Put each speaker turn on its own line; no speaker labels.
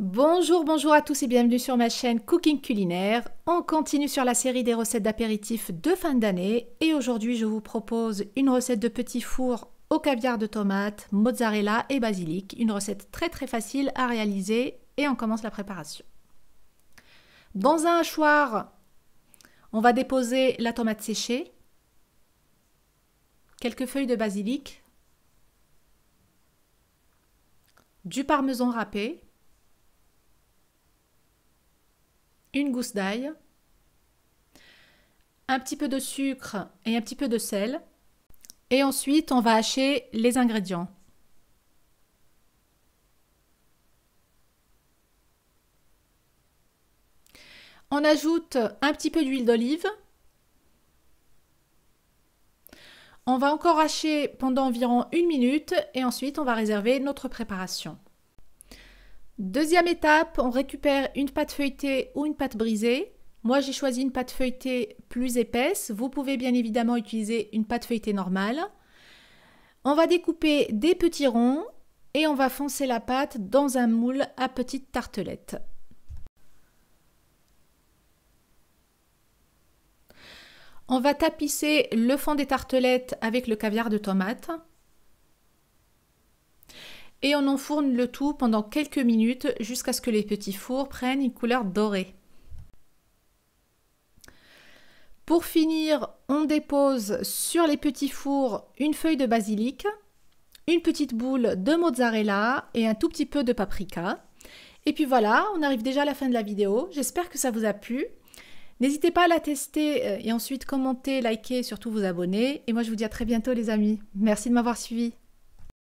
Bonjour, bonjour à tous et bienvenue sur ma chaîne Cooking Culinaire. On continue sur la série des recettes d'apéritifs de fin d'année et aujourd'hui je vous propose une recette de petits fours au caviar de tomate, mozzarella et basilic. Une recette très très facile à réaliser et on commence la préparation. Dans un hachoir, on va déposer la tomate séchée, quelques feuilles de basilic, du parmesan râpé, une gousse d'ail, un petit peu de sucre et un petit peu de sel. Et ensuite, on va hacher les ingrédients. On ajoute un petit peu d'huile d'olive. On va encore hacher pendant environ une minute et ensuite on va réserver notre préparation. Deuxième étape, on récupère une pâte feuilletée ou une pâte brisée. Moi, j'ai choisi une pâte feuilletée plus épaisse. Vous pouvez bien évidemment utiliser une pâte feuilletée normale. On va découper des petits ronds et on va foncer la pâte dans un moule à petites tartelettes. On va tapisser le fond des tartelettes avec le caviar de tomate et on enfourne le tout pendant quelques minutes jusqu'à ce que les petits fours prennent une couleur dorée. Pour finir, on dépose sur les petits fours une feuille de basilic, une petite boule de mozzarella et un tout petit peu de paprika. Et puis voilà, on arrive déjà à la fin de la vidéo. J'espère que ça vous a plu. N'hésitez pas à la tester euh, et ensuite commenter, liker, surtout vous abonner. Et moi je vous dis à très bientôt les amis. Merci de m'avoir suivi.